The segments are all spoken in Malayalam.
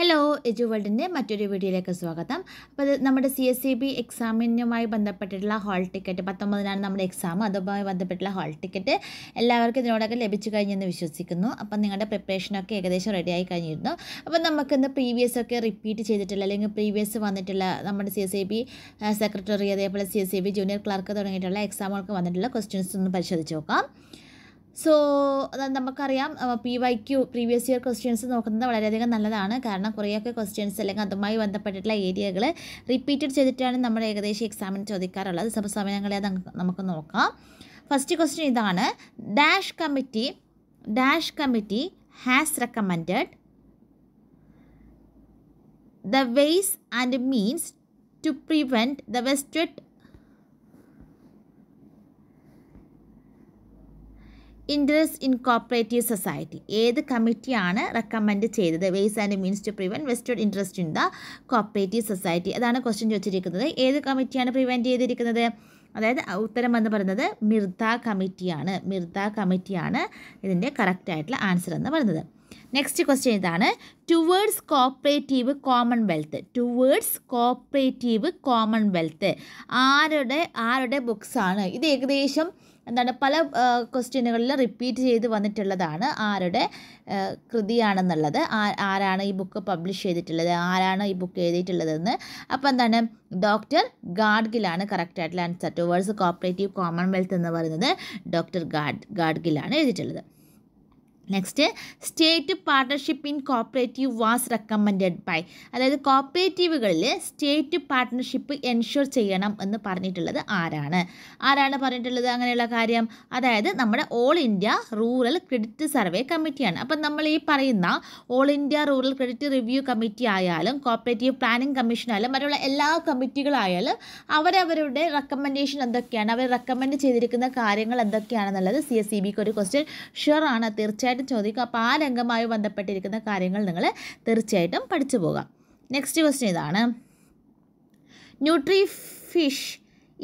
ഹലോ എജു വേൾഡിൻ്റെ മറ്റൊരു വീഡിയോയിലേക്ക് സ്വാഗതം അപ്പോൾ അത് നമ്മുടെ C S C e B എക്സാമിനുമായി ബന്ധപ്പെട്ടിട്ടുള്ള ഹാൾ ടിക്കറ്റ് പത്തൊമ്പതിനാണ് നമ്മുടെ എക്സാം അതുമായി ബന്ധപ്പെട്ടുള്ള ഹാൾ ടിക്കറ്റ് എല്ലാവർക്കും ഇതിനോടൊക്കെ ലഭിച്ചു കഴിഞ്ഞെന്ന് വിശ്വസിക്കുന്നു അപ്പം നിങ്ങളുടെ പ്രിപ്പറേഷനൊക്കെ ഏകദേശം റെഡിയായി കഴിഞ്ഞിരുന്നു അപ്പം നമുക്കിന്ന് പ്രീവിയസ് ഒക്കെ റിപ്പീറ്റ് ചെയ്തിട്ടുള്ള അല്ലെങ്കിൽ പ്രീവിയസ് വന്നിട്ടുള്ള നമ്മുടെ C S C B secretary അതേപോലെ C S C B junior clerk തുടങ്ങിയിട്ടുള്ള എക്സാമുകൾക്ക് വന്നിട്ടുള്ള ക്വസ്റ്റ്യൻസ് ഒന്ന് പരിശോധിച്ച് നോക്കാം സോ നമുക്കറിയാം P Y Q previous year questions നോക്കുന്നത് വളരെയധികം നല്ലതാണ് കാരണം കുറേയൊക്കെ ക്വസ്റ്റ്യൻസ് അല്ലെങ്കിൽ അതുമായി ബന്ധപ്പെട്ടിട്ടുള്ള ഏരിയകൾ റിപ്പീറ്റഡ് ചെയ്തിട്ടാണ് നമ്മൾ ഏകദേശം എക്സാമിന് ചോദിക്കാറുള്ളത് സമയങ്ങളെ നമുക്ക് നോക്കാം ഫസ്റ്റ് ക്വസ്റ്റ്യൻ ഇതാണ് dash committee dash committee has recommend the ways and means to prevent the vested interest in cooperative society ഏത് കമ്മിറ്റിയാണ് റെക്കമെൻഡ് ചെയ്തത് ways and means to prevent vested interest in the cooperative society അതാണ് ക്വസ്റ്റ്യൻ ചോദിച്ചിരിക്കുന്നത് ഏത് കമ്മിറ്റിയാണ് പ്രിവെൻറ്റ് ചെയ്തിരിക്കുന്നത് അതായത് ഉത്തരം എന്ന് പറയുന്നത് മിർദ കമ്മിറ്റിയാണ് മിർദ കമ്മിറ്റിയാണ് ഇതിൻ്റെ കറക്റ്റ് ആയിട്ടുള്ള ആൻസർ എന്ന് പറയുന്നത് നെക്സ്റ്റ് ക്വസ്റ്റ്യൻ ഇതാണ് towards cooperative commonwealth towards cooperative commonwealth ആരുടെ ആരുടെ ബുക്സാണ് ഇത് ഏകദേശം എന്താണ് പല ക്വസ്റ്റ്യനുകളിൽ റിപ്പീറ്റ് ചെയ്ത് വന്നിട്ടുള്ളതാണ് ആരുടെ കൃതിയാണെന്നുള്ളത് ആരാണ് ഈ ബുക്ക് പബ്ലിഷ് ചെയ്തിട്ടുള്ളത് ആരാണ് ഈ ബുക്ക് എഴുതിയിട്ടുള്ളതെന്ന് അപ്പോൾ എന്താണ് ഡോക്ടർ ഗാഡ്ഗിലാണ് കറക്റ്റായിട്ടുള്ള ആയിട്ടുള്ള ആൻസർ ടുവേഴ്സ് കോപ്പറേറ്റീവ് കോമൺവെൽത്ത് എന്ന് പറയുന്നത് ഡോക്ടർ ഗാഡ് ഗാഡ്ഗിലാണ് എഴുതിയിട്ടുള്ളത് next state partnership in cooperative was recommended by അതായത് കോപ്പറേറ്റീവുകളിൽ സ്റ്റേറ്റ് പാർട്ണർഷിപ്പ് എൻഷുർ ചെയ്യണം എന്ന് പറഞ്ഞിട്ടുള്ളത് ആരാണ് ആരാണ് പറഞ്ഞിട്ടുള്ളത് അങ്ങനെയുള്ള കാര്യം അതായത് നമ്മുടെ all India rural credit survey കമ്മിറ്റിയാണ് അപ്പം നമ്മൾ ഈ പറയുന്ന all India rural credit review committee ആയാലും കോപ്പറേറ്റീവ് പ്ലാനിംഗ് കമ്മീഷൻ ആയാലും മറ്റുള്ള എല്ലാ കമ്മിറ്റികളായാലും അവരവരുടെ റെക്കമെൻഡേഷൻ എന്തൊക്കെയാണ് അവർ റെക്കമെൻഡ് ചെയ്തിരിക്കുന്ന കാര്യങ്ങൾ എന്തൊക്കെയാണെന്നുള്ളത് സി എസ് സി e ബിക്ക് ഒരു ക്വസ്റ്റ്യൻ ഷുവർ ആണ് തീർച്ചയായിട്ടും തീർച്ചയായിട്ടും ചോദിക്കും അപ്പോൾ ആ രംഗമായി ബന്ധപ്പെട്ടിരിക്കുന്ന കാര്യങ്ങൾ നിങ്ങൾ തീർച്ചയായിട്ടും പഠിച്ചു പോകാം നെക്സ്റ്റ് ക്വസ്റ്റ്യൻ ഇതാണ് Nutri Fish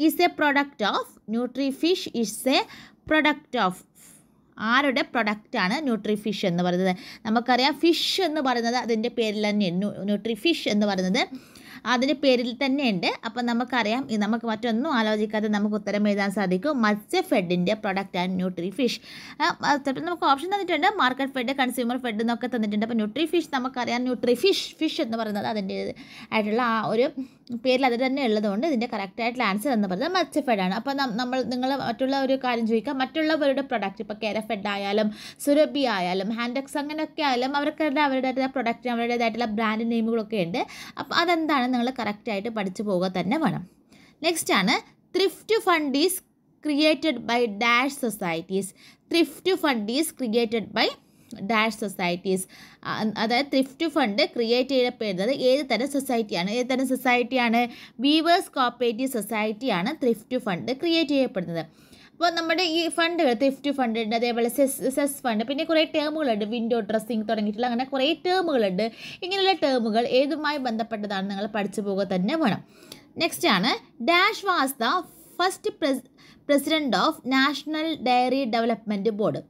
is a product of Nutri Fish is a product of ആരുടെ പ്രൊഡക്റ്റാണ് ന്യൂട്രി ഫിഷ് എന്ന് പറയുന്നത് നമുക്കറിയാം ഫിഷ് എന്ന് പറയുന്നത് അതിൻ്റെ പേരിൽ തന്നെ ന്യൂട്രി ഫിഷ് എന്ന് പറയുന്നത് അതിൻ്റെ പേരിൽ തന്നെയുണ്ട് അപ്പം നമുക്കറിയാം നമുക്ക് മറ്റൊന്നും ആലോചിക്കാതെ നമുക്ക് ഉത്തരം എഴുതാൻ സാധിക്കും മത്സ്യ ഫെഡിൻ്റെ പ്രൊഡക്റ്റ് ആൻഡ് ന്യൂട്രി ഫിഷ് ചിലപ്പോൾ നമുക്ക് ഓപ്ഷൻ തന്നിട്ടുണ്ട് മാർക്കറ്റ് ഫെഡ് കൺസ്യൂമർ ഫെഡ് എന്നൊക്കെ തന്നിട്ടുണ്ട് അപ്പോൾ ന്യൂട്രി ഫിഷ് നമുക്കറിയാം ന്യൂട്രി ഫിഷ് ഫിഷ് എന്ന് പറയുന്നത് അതിൻ്റെ ആയിട്ടുള്ള ആ ഒരു പേരിൽ അത് തന്നെ ഉള്ളതുകൊണ്ട് ഇതിൻ്റെ കറക്റ്റായിട്ടുള്ള ആൻസർ എന്ന് പറയുന്നത് മച്ചഫെഡ് ആണ് അപ്പോൾ നമ്മൾ നിങ്ങൾ മറ്റുള്ള ഒരു കാര്യം ചോദിക്കുക മറ്റുള്ളവരുടെ പ്രൊഡക്റ്റ് ഇപ്പോൾ കെരഫെഡ് ആയാലും സുരഭി ആയാലും ഹാൻഡക്സ് അങ്ങനെയൊക്കെ ആയാലും അവർക്ക് അവരുടേതായ പ്രൊഡക്റ്റ് അവരുടേതായിട്ടുള്ള ബ്രാൻഡ് നെയിമുകളൊക്കെ ഉണ്ട് അപ്പോൾ അതെന്താണ് നിങ്ങൾ കറക്റ്റായിട്ട് പഠിച്ചു പോകുക തന്നെ വേണം നെക്സ്റ്റ് ആണ് thrift fund is created by dash societies thrift fund is created by dash societies അതായത് ത്രിഫ്റ്റ് ഫണ്ട് ക്രിയേറ്റ് ചെയ്യപ്പെടുന്നത് ഏത് തരം സൊസൈറ്റിയാണ് ഏത് തരം സൊസൈറ്റിയാണ് വീവേഴ്സ് കോപ്പറേറ്റീവ് സൊസൈറ്റിയാണ് ത്രിഫ്റ്റ് ഫണ്ട് ക്രിയേറ്റ് ചെയ്യപ്പെടുന്നത് അപ്പോൾ നമ്മുടെ ഈ ഫണ്ടുകൾ തെഫ്റ്റ് ഫണ്ട് ഉണ്ട് അതേപോലെ സെസ് സെസ് ഫണ്ട് പിന്നെ കുറേ ടേമുകളുണ്ട് വിൻഡോ ഡ്രസ്സിങ് തുടങ്ങിയിട്ടുള്ള അങ്ങനെ കുറേ ടേമുകളുണ്ട് ഇങ്ങനെയുള്ള ടേമുകൾ ഏതുമായി ബന്ധപ്പെട്ടതാണ് നിങ്ങൾ പഠിച്ചു പോകുക തന്നെ വേണം നെക്സ്റ്റ് ആണ് dash was the first president of national dairy development board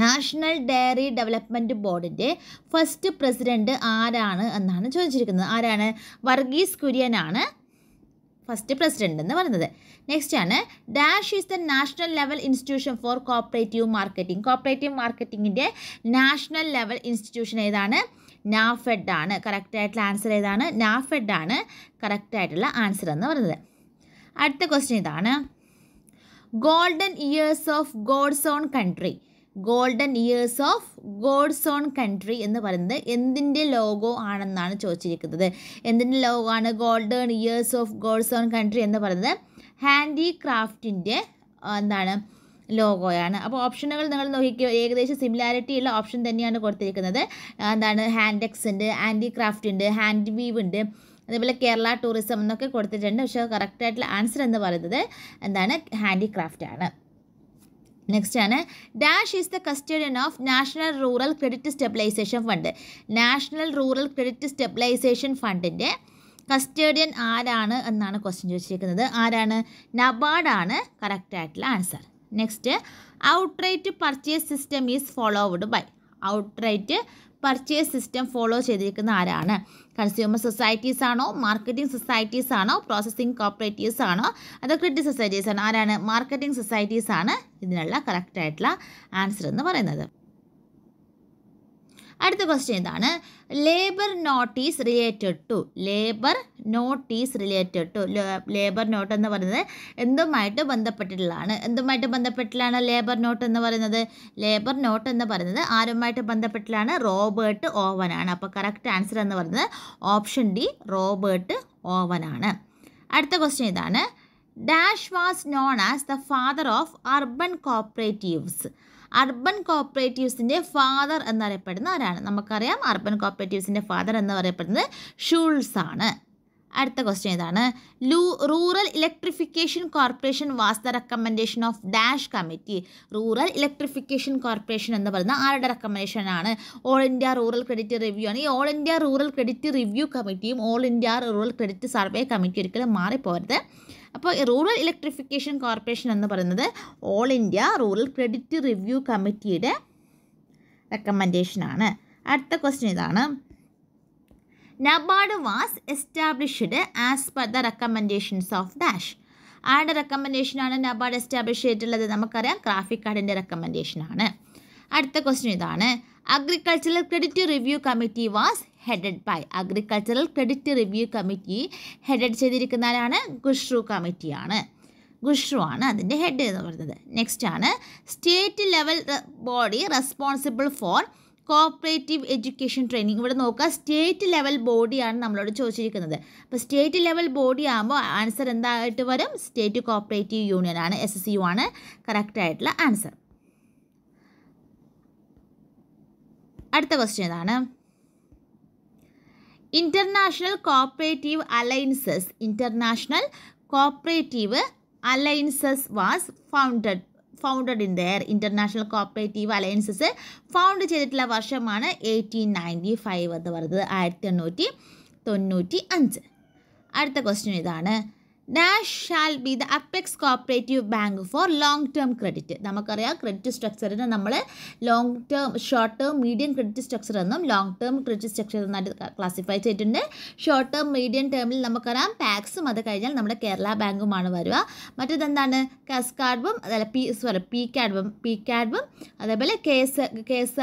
national dairy development ബോർഡിൻ്റെ ഫസ്റ്റ് പ്രസിഡൻറ്റ് ആരാണ് എന്നാണ് ചോദിച്ചിരിക്കുന്നത് ആരാണ് വർഗീസ് കുര്യനാണ് ഫസ്റ്റ് പ്രസിഡന്റ് എന്ന് പറയുന്നത് നെക്സ്റ്റ് ആണ് dash is the national level institution for cooperative marketing cooperative മാർക്കറ്റിങ്ങിൻ്റെ നാഷണൽ ലെവൽ ഇൻസ്റ്റിറ്റ്യൂഷൻ ഏതാണ് നാഫെഡ് ആണ് കറക്റ്റായിട്ടുള്ള ആൻസർ ഏതാണ് നാഫെഡ് ആണ് കറക്റ്റായിട്ടുള്ള ആൻസർ എന്ന് പറയുന്നത് അടുത്ത ക്വസ്റ്റ്യൻ ഇതാണ് golden years of God's own country golden years of God's own country എന്ന് പറയുന്നത് എന്തിൻ്റെ ലോഗോ ആണെന്നാണ് ചോദിച്ചിരിക്കുന്നത് എന്തിൻ്റെ ലോഗോ ആണ് golden years of God's own country എന്ന് പറയുന്നത് ഹാൻഡി ക്രാഫ്റ്റിൻ്റെ എന്താണ് ലോഗോയാണ് അപ്പോൾ ഓപ്ഷനുകൾ നിങ്ങൾ നോക്കിക്കോ ഏകദേശം സിമിലാരിറ്റി ഉള്ള ഓപ്ഷൻ തന്നെയാണ് കൊടുത്തിരിക്കുന്നത് എന്താണ് ഹാൻഡ് എക്സ് ഉണ്ട് ഹാൻഡി ക്രാഫ്റ്റ് ഉണ്ട് ഹാൻഡ് വീവ് ഉണ്ട് അതേപോലെ കേരള ടൂറിസം എന്നൊക്കെ കൊടുത്തിട്ടുണ്ട് പക്ഷേ കറക്റ്റായിട്ടുള്ള ആൻസർ എന്ന് പറയുന്നത് എന്താണ് ഹാൻഡിക്രാഫ്റ്റ് ആണ് നെക്സ്റ്റ് ആണ് dash is the custodian of national rural credit stabilisation fund national rural credit stabilisation ഫണ്ടിൻ്റെ കസ്റ്റേഡിയൻ ആരാണ് എന്നാണ് ക്വസ്റ്റ്യൻ ചോദിച്ചിരിക്കുന്നത് ആരാണ് നബാർഡാണ് കറക്റ്റായിട്ടുള്ള answer next outright purchase system is followed by outright purchase system follow ചെയ്തിരിക്കുന്ന ആരാണ് കൺസ്യൂമർ സൊസൈറ്റീസ് ആണോ മാർക്കറ്റിംഗ് സൊസൈറ്റീസ് ആണോ പ്രോസസ്സിംഗ് കോപ്പറേറ്റീവ്സ് ആണോ അതോ ക്രെഡിറ്റ് സൊസൈറ്റീസ് ആണോ ആരാണ് മാർക്കറ്റിംഗ് സൊസൈറ്റീസ് ആണ് ഇതിനുള്ള കറക്റ്റായിട്ടുള്ള ആൻസർ എന്ന് പറയുന്നത് അടുത്ത ക്വസ്റ്റ്യൻ ഇതാണ് labour notice related to labour notice related to labour note എന്ന് പറയുന്നത് എന്തുമായിട്ട് ബന്ധപ്പെട്ടിട്ടുള്ളതാണ് എന്തുമായിട്ട് ബന്ധപ്പെട്ടിട്ടാണ് ലേബർ നോട്ട് എന്ന് പറയുന്നത് ലേബർ നോട്ട് എന്ന് പറയുന്നത് ആരുമായിട്ട് റോബേർട്ട് റോബർട്ട് ആണ് അപ്പോൾ കറക്റ്റ് ആൻസർ എന്ന് പറയുന്നത് ഓപ്ഷൻ ഡി റോബർട്ട് ആണ് അടുത്ത ക്വസ്റ്റ്യൻ ഇതാണ് dash was known as the father of urban cooperatives urban കോപ്പറേറ്റീവ്സിൻ്റെ ഫാദർ എന്നറിയപ്പെടുന്ന ആരാണ് നമുക്കറിയാം അർബൻ കോപ്പറേറ്റീവ്സിൻ്റെ ഫാദർ എന്ന് പറയപ്പെടുന്നത് ഷൂൾസ് ആണ് അടുത്ത ക്വസ്റ്റ്യൻ ഇതാണ് ലൂ rural electrification corporation was the recommendation of dash committee rural electrification corporation എന്ന് പറയുന്ന ആരുടെ റെക്കമെൻഡേഷൻ ആണ് all India rural credit review ആണ് ഈ all India rural credit review കമ്മിറ്റിയും all India rural credit survey committee ഒരിക്കലും മാറിപ്പോരുത് അപ്പോൾ റൂറൽ ഇലക്ട്രിഫിക്കേഷൻ കോർപ്പറേഷൻ എന്ന് പറയുന്നത് all India rural credit review കമ്മിറ്റിയുടെ റെക്കമെൻഡേഷനാണ് അടുത്ത ക്വസ്റ്റ്യൻ ഇതാണ് NABARD was established as per the recommendations of dash ആരുടെ റെക്കമെൻഡേഷനാണ് നബാർഡ് എസ്റ്റാബ്ലിഷ് ചെയ്തിട്ടുള്ളത് നമുക്കറിയാം ക്രാഫിക് കാർഡിൻ്റെ റെക്കമെൻഡേഷനാണ് അടുത്ത ക്വസ്റ്റ്യൻ ഇതാണ് agricultural credit review committee was headed by agricultural credit review committee headed ചെയ്തിരിക്കുന്ന ആരാണ് ഖുഷ്റു കമ്മിറ്റിയാണ് ഖുഷ്റു ആണ് അതിൻ്റെ ഹെഡ് എന്ന് പറയുന്നത് നെക്സ്റ്റ് ആണ് state level body responsible for cooperative education training ഇവിടെ നോക്കുക സ്റ്റേറ്റ് ലെവൽ ബോഡിയാണ് നമ്മളോട് ചോദിച്ചിരിക്കുന്നത് അപ്പോൾ സ്റ്റേറ്റ് ലെവൽ ബോഡി ആകുമ്പോൾ ആൻസർ എന്തായിട്ട് വരും സ്റ്റേറ്റ് കോപ്പറേറ്റീവ് യൂണിയൻ ആണ് എസ് എസ് യു ആണ് കറക്റ്റായിട്ടുള്ള ആൻസർ അടുത്ത ക്വസ്റ്റ്യൻ ഏതാണ് international cooperative alliances international cooperative alliances was founded founded in the year international cooperative alliances found ചെയ്തിട്ടുള്ള വർഷമാണ് എയ്റ്റീൻ നയൻറ്റി ഫൈവ് എന്ന് പറയുന്നത് ആയിരത്തി എണ്ണൂറ്റി തൊണ്ണൂറ്റി അഞ്ച് അടുത്ത ക്വസ്റ്റ്യൻ ഇതാണ് dash shall be the apex cooperative bank for long term credit നമുക്കറിയാം ക്രെഡിറ്റ് സ്ട്രക്ചറിന് നമ്മൾ long term short term medium credit structure എന്നും ലോങ് ടേം ക്രെഡിറ്റ് സ്ട്രക്ചർ എന്നായിട്ട് ക്ലാസിഫൈ ചെയ്തിട്ടുണ്ട് ഷോർട്ട് ടേം മീഡിയം ടേമിൽ നമുക്കറിയാം പാക്സും അത് കഴിഞ്ഞാൽ നമ്മുടെ കേരള ബാങ്കുമാണ് വരിക മറ്റേതെന്താണ് കസ് കാർഡും അതായത് പി സോറി പി കാർഡും പി കാർഡും അതേപോലെ കേസ് കേസ്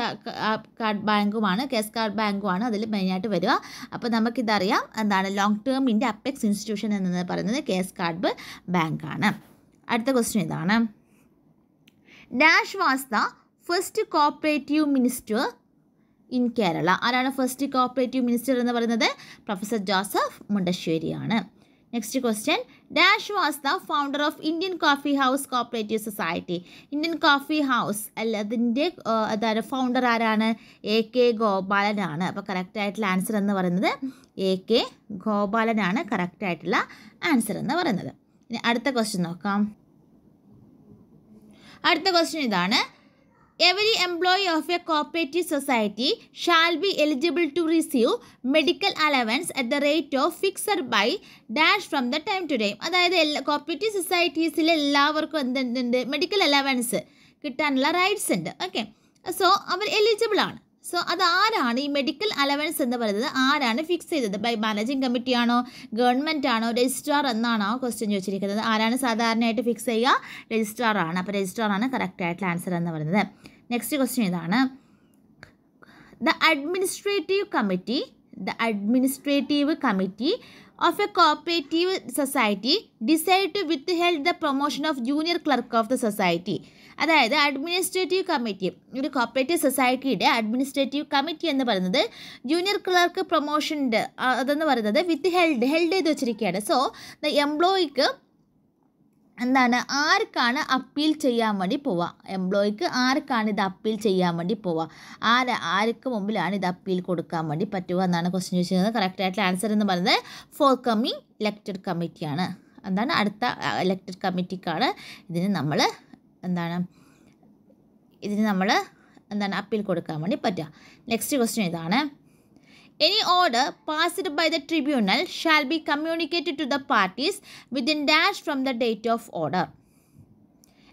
കാർഡ് ബാങ്കുമാണ് കേസ് കാർഡ് ബാങ്കുമാണ് അതിൽ മെയിനായിട്ട് വരിക അപ്പോൾ നമുക്കിതറിയാം എന്താണ് ലോങ് ടേമിൻ്റെ അപ്പെക്സ് ഇൻസ്റ്റിറ്റ്യൂഷൻ എന്നത് പറയുന്നത് എസ് കാർഡ് ആണ് അടുത്ത ക്വസ്റ്റ്യൻ ഇതാണ് dash was the first cooperative minister in Kerala ആരാണ് ഫസ്റ്റ് കോപ്പറേറ്റീവ് മിനിസ്റ്റർ എന്ന് പറയുന്നത് പ്രൊഫസർ ജോസഫ് മുണ്ടശ്ശേരിയാണ് next question dash was the founder of Indian coffee house cooperative society Indian coffee house അല്ല അതിൻ്റെ അതായത് ഫൗണ്ടർ ആരാണ് എ കെ ഗോപാലനാണ് അപ്പോൾ കറക്റ്റായിട്ടുള്ള ആൻസർ എന്ന് പറയുന്നത് എ കെ ഗോപാലനാണ് കറക്റ്റായിട്ടുള്ള ആൻസർ എന്ന് പറയുന്നത് ഇനി അടുത്ത ക്വസ്റ്റ്യൻ നോക്കാം അടുത്ത ക്വസ്റ്റ്യൻ ഇതാണ് Every employee of a cooperative society shall be eligible to receive medical allowance at the rate of fixed by dash from the time to time. അതായത് കോപ്പറേറ്റീവ് സൊസൈറ്റീസിലെ എല്ലാവർക്കും എന്തുണ്ട് മെഡിക്കൽ അലവൻസ് കിട്ടാനുള്ള റൈറ്റ്സ് ഉണ്ട് ഓക്കെ സോ അവർ എലിജിബിൾ ആണ് സോ അത് ആരാണ് ഈ മെഡിക്കൽ അലവൻസ് എന്ന് പറയുന്നത് ആരാണ് ഫിക്സ് ചെയ്തത് ബൈ മാനേജിംഗ് കമ്മിറ്റി ആണോ ഗവൺമെൻറ് ആണോ രജിസ്ട്രാർ എന്നാണോ ക്വസ്റ്റ്യൻ ചോദിച്ചിരിക്കുന്നത് ആരാണ് സാധാരണയായിട്ട് ഫിക്സ് ചെയ്യുക രജിസ്ട്രാർ ആണ് അപ്പോൾ രജിസ്ട്രാർ ആണ് കറക്റ്റ് ആയിട്ടുള്ള ആൻസർ എന്ന് പറയുന്നത് നെക്സ്റ്റ് ക്വസ്റ്റ്യൻ ഇതാണ് the administrative committee the administrative committee of a cooperative society decide to withhold the promotion of junior clerk of the society അതായത് അഡ്മിനിസ്ട്രേറ്റീവ് കമ്മിറ്റി ഒരു കോപ്പറേറ്റീവ് സൊസൈറ്റിയുടെ അഡ്മിനിസ്ട്രേറ്റീവ് കമ്മിറ്റി എന്ന് പറയുന്നത് ജൂനിയർ ക്ലർക്ക് പ്രൊമോഷൻ്റെ അതെന്ന് പറയുന്നത് വിത്ത് ഹെൽഡ് ഹെൽഡ് ചെയ്ത് വെച്ചിരിക്കുകയാണ് സോ ദ എംപ്ലോയിക്ക് എന്താണ് ആർക്കാണ് അപ്പീൽ ചെയ്യാൻ വേണ്ടി പോവുക എംപ്ലോയിക്ക് ആർക്കാണ് ഇത് അപ്പീൽ ചെയ്യാൻ വേണ്ടി പോവുക ആര് ആർക്ക് മുമ്പിലാണ് ഇത് അപ്പീൽ കൊടുക്കാൻ വേണ്ടി പറ്റുക എന്നാണ് ക്വസ്റ്റ്യൻ ചോദിച്ചിരുന്നത് കറക്റ്റായിട്ടുള്ള ആൻസർ എന്ന് പറയുന്നത് ഫോർ കമ്മിങ് ഇലക്റ്റഡ് കമ്മിറ്റിയാണ് എന്താണ് അടുത്ത ഇലക്റ്റഡ് കമ്മിറ്റിക്കാണ് ഇതിന് നമ്മൾ എന്താണ് ഇതിന് നമ്മൾ എന്താണ് അപ്പീൽ കൊടുക്കാൻ വേണ്ടി പറ്റുക നെക്സ്റ്റ് ക്വസ്റ്റ്യൻ ഇതാണ് Any order passed by the tribunal shall be communicated to the parties within dash from the date of order.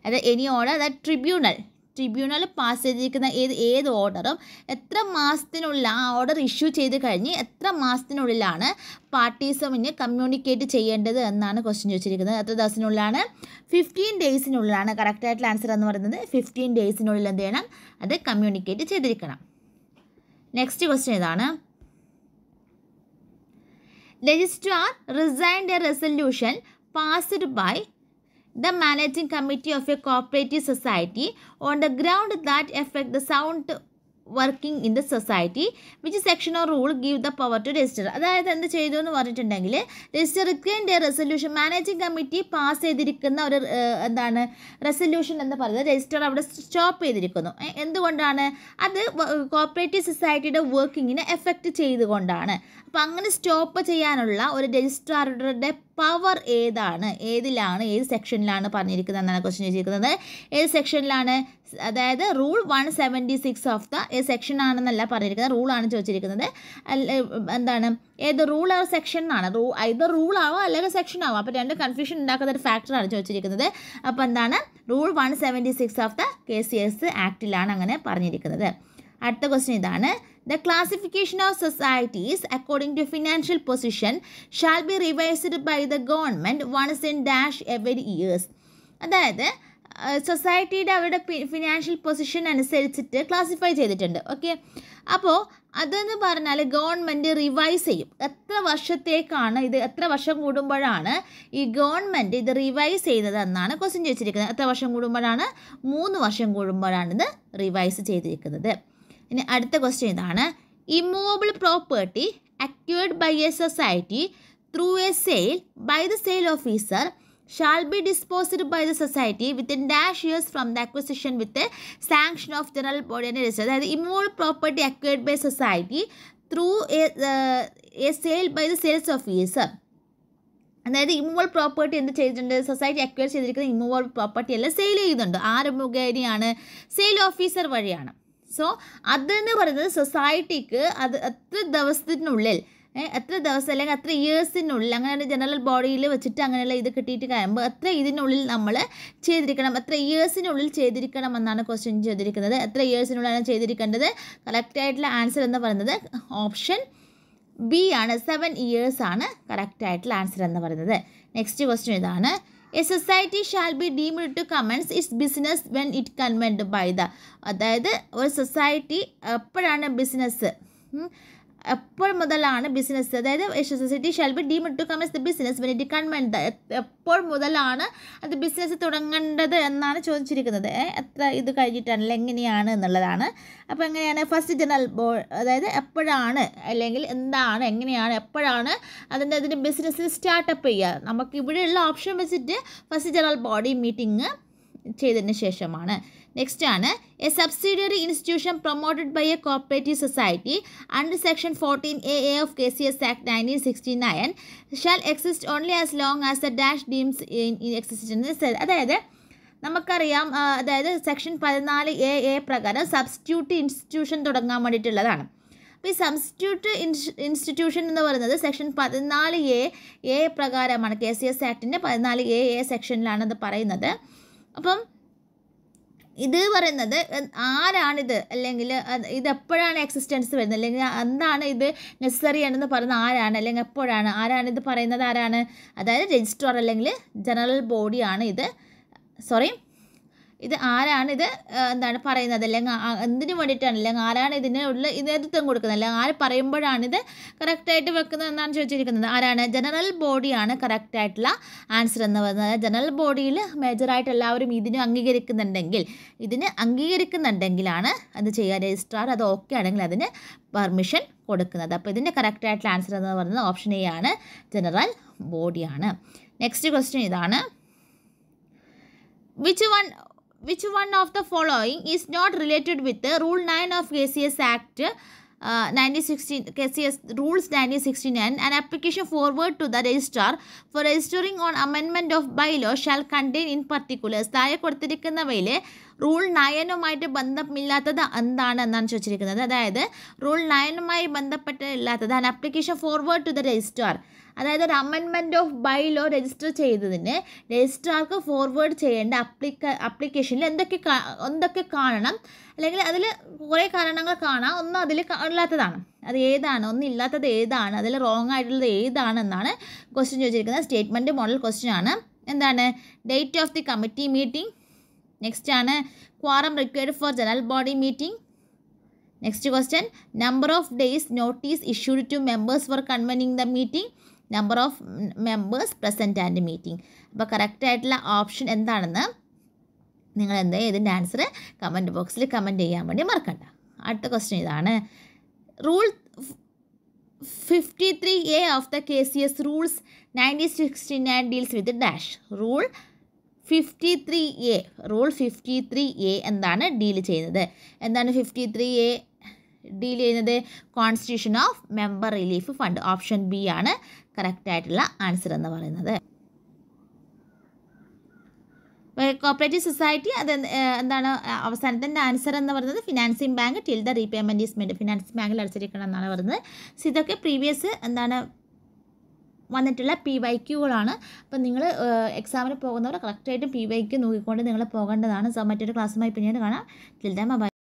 അതായത് എനി ഓർഡർ അതായത് ട്രിബ്യൂണൽ ട്രിബ്യൂണൽ പാസ് ചെയ്തിരിക്കുന്ന ഏത് ഏത് ഓർഡറും എത്ര മാസത്തിനുള്ളിൽ ആ ഓർഡർ ഇഷ്യൂ ചെയ്ത് കഴിഞ്ഞ് എത്ര മാസത്തിനുള്ളിലാണ് പാർട്ടീസുമിന് കമ്മ്യൂണിക്കേറ്റ് ചെയ്യേണ്ടത് എന്നാണ് ക്വസ്റ്റ്യൻ ചോദിച്ചിരിക്കുന്നത് എത്ര ദിവസത്തിനുള്ളിലാണ് ഫിഫ്റ്റീൻ ഡേയ്സിനുള്ളിലാണ് കറക്റ്റായിട്ടുള്ള ആൻസർ എന്ന് പറയുന്നത് ഫിഫ്റ്റീൻ ഡേയ്സിനുള്ളിൽ എന്ത് ചെയ്യണം അത് കമ്മ്യൂണിക്കേറ്റ് ചെയ്തിരിക്കണം നെക്സ്റ്റ് ക്വസ്റ്റ്യൻ ഇതാണ് Registrar resigned a resolution passed by the managing committee of a cooperative society on the ground that affect the sound working in the society which section or rule give the power to register അതായത് എന്ത് ചെയ്തു എന്ന് പറഞ്ഞിട്ടുണ്ടെങ്കിൽ രജിസ്റ്റർ റിക്വയറിൻ്റെ റെസൊല്യൂഷൻ മാനേജിംഗ് കമ്മിറ്റി പാസ് ചെയ്തിരിക്കുന്ന ഒരു എന്താണ് റെസൊല്യൂഷൻ എന്ന് പറയുന്നത് രജിസ്റ്റർ അവിടെ സ്റ്റോപ്പ് ചെയ്തിരിക്കുന്നു എന്തുകൊണ്ടാണ് അത് കോപ്പറേറ്റീവ് സൊസൈറ്റിയുടെ വർക്കിങ്ങിനെ എഫക്റ്റ് ചെയ്തുകൊണ്ടാണ് അപ്പം അങ്ങനെ സ്റ്റോപ്പ് ചെയ്യാനുള്ള ഒരു രജിസ്ട്രാറുടെ പവർ ഏതാണ് ഏതിലാണ് ഏത് സെക്ഷനിലാണ് പറഞ്ഞിരിക്കുന്നത് എന്നാണ് ക്വസ്റ്റ്യൻ ചോദിച്ചിരിക്കുന്നത് ഏത് സെക്ഷനിലാണ് അതായത് rule one seventy six of the section ആണെന്നല്ല പറഞ്ഞിരിക്കുന്നത് റൂളാണ് ചോദിച്ചിരിക്കുന്നത് എന്താണ് ഏത് റൂൾ ആ സെക്ഷൻ എന്നാണ് റൂ ഇത് റൂൾ ആവോ അല്ലെങ്കിൽ സെക്ഷൻ ആവോ അപ്പോൾ രണ്ട് കൺഫ്യൂഷൻ ഉണ്ടാക്കുന്ന ഒരു ഫാക്ടറാണ് ചോദിച്ചിരിക്കുന്നത് അപ്പോൾ എന്താണ് rule one seventy six of the K C S ആക്ടിലാണ് അങ്ങനെ പറഞ്ഞിരിക്കുന്നത് അടുത്ത ക്വസ്റ്റ്യൻ ഇതാണ് the classification of societies according to financial position shall be revised by the government once in dash every years അതായത് സൊസൈറ്റിയുടെ അവരുടെ ഫിനാൻഷ്യൽ പൊസിഷൻ അനുസരിച്ചിട്ട് ക്ലാസിഫൈ ചെയ്തിട്ടുണ്ട് ഓക്കെ അപ്പോൾ അതെന്ന് പറഞ്ഞാൽ ഗവൺമെൻറ് റിവൈസ് ചെയ്യും എത്ര വർഷത്തേക്കാണ് ഇത് എത്ര വർഷം കൂടുമ്പോഴാണ് ഈ ഗവൺമെൻറ് ഇത് റിവൈസ് ചെയ്തത് എന്നാണ് ക്വസ്റ്റ്യൻ ചോദിച്ചിരിക്കുന്നത് എത്ര വർഷം കൂടുമ്പോഴാണ് മൂന്ന് വർഷം കൂടുമ്പോഴാണ് ഇത് റിവൈസ് ചെയ്തിരിക്കുന്നത് ഇനി അടുത്ത ക്വസ്റ്റ്യൻ ഇതാണ് immovable property acquired by a society through a sale by the sale officer shall be disposed by the society within dash years from the acquisition with the sanction of general body and register that immovable property acquired by society through a, uh, a sale by the sales officer അതായത് ഇമ്മൂവൽ പ്രോപ്പർട്ടി എന്ത് ചെയ്തിട്ടുണ്ട് സൊസൈറ്റി അക്വയർ ചെയ്തിരിക്കുന്ന ഇമ്മൂവൽ പ്രോപ്പർട്ടി എല്ലാം സെയിൽ ചെയ്യുന്നുണ്ട് ആര് മുഖേനയാണ് സെയിൽ ഓഫീസർ വഴിയാണ് സോ അതെന്ന് പറയുന്നത് സൊസൈറ്റിക്ക് അത് എത്ര ദിവസത്തിനുള്ളിൽ എത്ര ദിവസം അല്ലെങ്കിൽ അത്ര ഇയേഴ്സിനുള്ളിൽ അങ്ങനെ ജനറൽ ബോഡിയിൽ വെച്ചിട്ട് അങ്ങനെയുള്ള ഇത് കിട്ടിയിട്ട് കഴിയുമ്പോൾ എത്ര ഇതിനുള്ളിൽ നമ്മൾ ചെയ്തിരിക്കണം എത്ര ഇയേഴ്സിനുള്ളിൽ ചെയ്തിരിക്കണം എന്നാണ് ക്വസ്റ്റ്യൻ ചെയ്തിരിക്കുന്നത് എത്ര ഇയേഴ്സിനുള്ളിലാണ് ചെയ്തിരിക്കേണ്ടത് കറക്റ്റായിട്ടുള്ള ആൻസർ എന്ന് പറയുന്നത് ഓപ്ഷൻ ബി ആണ് സെവൻ ഇയേഴ്സ് ആണ് കറക്റ്റായിട്ടുള്ള ആൻസർ എന്ന് പറയുന്നത് നെക്സ്റ്റ് ക്വസ്റ്റ്യൻ ഇതാണ് a society shall be deemed to commence its business when it convened by the അതായത് ഒരു സൊസൈറ്റി എപ്പോഴാണ് ബിസിനസ് എപ്പോൾ മുതലാണ് ബിസിനസ് അതായത് society shall be deem to commence the business when it convened എപ്പോൾ മുതലാണ് അത് ബിസിനസ് തുടങ്ങേണ്ടത് എന്നാണ് ചോദിച്ചിരിക്കുന്നത് എത്ര ഇത് കഴിഞ്ഞിട്ടാണല്ലോ എങ്ങനെയാണ് എന്നുള്ളതാണ് അപ്പോൾ എങ്ങനെയാണ് ഫസ്റ്റ് ജനറൽ ബോർഡ് അതായത് എപ്പോഴാണ് അല്ലെങ്കിൽ എന്താണ് എങ്ങനെയാണ് എപ്പോഴാണ് അതിൻ്റെ അതിൻ്റെ ബിസിനസ് സ്റ്റാർട്ടപ്പ് ചെയ്യുക നമുക്ക് ഇവിടെയുള്ള ഓപ്ഷൻ വെച്ചിട്ട് ഫസ്റ്റ് ജനറൽ ബോഡി മീറ്റിംഗ് ചെയ്തതിന് ശേഷമാണ് നെക്സ്റ്റ് ആണ് a subsidiary institution promoted by a cooperative society under section fourteen A A of K C S act nineteen sixty nine shall exist only as long as the dash deems in exist അതായത് നമുക്കറിയാം അതായത് സെക്ഷൻ പതിനാല് എ എ പ്രകാരം സബ്സ്റ്റിറ്റ്യൂട്ട് ഇൻസ്റ്റിറ്റ്യൂഷൻ തുടങ്ങാൻ വേണ്ടിയിട്ടുള്ളതാണ് അപ്പോൾ ഈ സബ്സ്റ്റിറ്റ്യൂട്ട് ഇൻസ്റ്റിറ്റ്യൂഷൻ എന്ന് പറയുന്നത് സെക്ഷൻ പതിനാല് എ എ പ്രകാരമാണ് കെ സി എസ് ആക്ടിൻ്റെ പതിനാല് എ എ സെക്ഷനിലാണ് അത് പറയുന്നത് അപ്പം ഇത് പറയുന്നത് ആരാണിത് അല്ലെങ്കിൽ ഇത് എപ്പോഴാണ് എക്സിസ്റ്റൻസ് വരുന്നത് അല്ലെങ്കിൽ എന്താണ് ഇത് നെസസറി ആണെന്ന് പറയുന്നത് ആരാണ് അല്ലെങ്കിൽ എപ്പോഴാണ് ആരാണിത് പറയുന്നത് ആരാണ് അതായത് രജിസ്ട്രാർ അല്ലെങ്കിൽ ജനറൽ ബോഡിയാണ് ഇത് സോറി ഇത് ആരാണ് ഇത് എന്താണ് പറയുന്നത് അല്ലെങ്കിൽ എന്തിനു വേണ്ടിയിട്ടാണ് അല്ലെങ്കിൽ ആരാണ് ഇതിനുള്ള നേതൃത്വം കൊടുക്കുന്നത് അല്ലെങ്കിൽ ആര് പറയുമ്പോഴാണ് ഇത് കറക്റ്റായിട്ട് വെക്കുന്നത് എന്നാണ് ചോദിച്ചിരിക്കുന്നത് ആരാണ് ജനറൽ ബോഡിയാണ് കറക്റ്റായിട്ടുള്ള ആൻസർ എന്ന് പറയുന്നത് ജനറൽ ബോഡിയിൽ മേജറായിട്ട് എല്ലാവരും ഇതിന് അംഗീകരിക്കുന്നുണ്ടെങ്കിൽ ഇതിന് അംഗീകരിക്കുന്നുണ്ടെങ്കിലാണ് അത് ചെയ്യാൻ രജിസ്ട്രാർ അത് ഓക്കെ ആണെങ്കിൽ അതിന് പെർമിഷൻ കൊടുക്കുന്നത് അപ്പോൾ ഇതിൻ്റെ കറക്റ്റായിട്ടുള്ള ആൻസർ എന്ന് പറയുന്നത് ഓപ്ഷൻ എ ആണ് ജനറൽ ബോഡിയാണ് നെക്സ്റ്റ് ക്വസ്റ്റ്യൻ ഇതാണ് വിച്ച് വൺ which one of the following is not related with the Rule 9 of KCS Act uh, 1916 KCS Rules 1969 an application forward to the registrar for registering on amendment of bylaw shall contain in particulars താഴെ കൊടുത്തിരിക്കുന്നവയിലെ റൂൾ നയനുമായിട്ട് ബന്ധമില്ലാത്തത് എന്താണെന്നാണ് ചോദിച്ചിരിക്കുന്നത് അതായത് റൂൾ നയനുമായി ബന്ധപ്പെട്ടില്ലാത്തത് an application forward to the registrar അതായത് ഒരു amendment of by law register ചെയ്തതിന് രജിസ്ട്രാർക്ക് ഫോർവേഡ് ചെയ്യേണ്ട അപ്ലിക്ക അപ്ലിക്കേഷനിൽ എന്തൊക്കെ എന്തൊക്കെ കാണണം അല്ലെങ്കിൽ അതിൽ കുറേ കാരണങ്ങൾ കാണാം ഒന്നും അതിൽ ഇല്ലാത്തതാണ് അത് ഏതാണ് ഇല്ലാത്തത് ഏതാണ് അതിൽ റോങ് ആയിട്ടുള്ളത് ഏതാണെന്നാണ് ക്വസ്റ്റ്യൻ ചോദിച്ചിരിക്കുന്നത് സ്റ്റേറ്റ്മെൻറ്റ് മോഡൽ ക്വസ്റ്റ്യൻ ആണ് എന്താണ് date of the committee meeting next ആണ് quorum required for general body meeting next question number of days notice issued to members for convening the meeting number of members present and meeting അപ്പോൾ കറക്റ്റ് ആയിട്ടുള്ള ഓപ്ഷൻ എന്താണെന്ന് നിങ്ങൾ എന്താ ഇതിൻ്റെ ആൻസർ കമൻറ്റ് ബോക്സിൽ കമൻറ്റ് ചെയ്യാൻ വേണ്ടി മറക്കണ്ട അടുത്ത ക്വസ്റ്റ്യൻ ഇതാണ് rule fifty three A of the K C S rules nineteen sixty nine deals with dash rule fifty three A rule fifty three A എന്താണ് ഡീൽ ചെയ്യുന്നത് എന്താണ് ഫിഫ്റ്റി ത്രീ എ ഡീൽ ചെയ്യുന്നത് constitution of member relief fund option B ആണ് ആയിട്ടുള്ള ആൻസർ എന്ന് പറയുന്നത് കോപ്പറേറ്റീവ് സൊസൈറ്റി അത് എന്താണ് അവസാനത്തിൻ്റെ ആൻസർ എന്ന് പറയുന്നത് financing bank till the repayment is made financing ബാങ്കിൽ അടച്ചിരിക്കണം എന്നാണ് പറയുന്നത് സോ ഇതൊക്കെ പ്രീവിയസ് എന്താണ് വന്നിട്ടുള്ള പി വൈ ക്യൂകളാണ് അപ്പം നിങ്ങൾ എക്സാമിന് പോകുന്നവർ കറക്റ്റായിട്ട് പി വൈ ക്യൂ നോക്കിക്കൊണ്ട് നിങ്ങൾ പോകേണ്ടതാണ് സോ മറ്റൊരു ക്ലാസ്സുമായി പിന്നീട് കാണാം ടിൽ ദ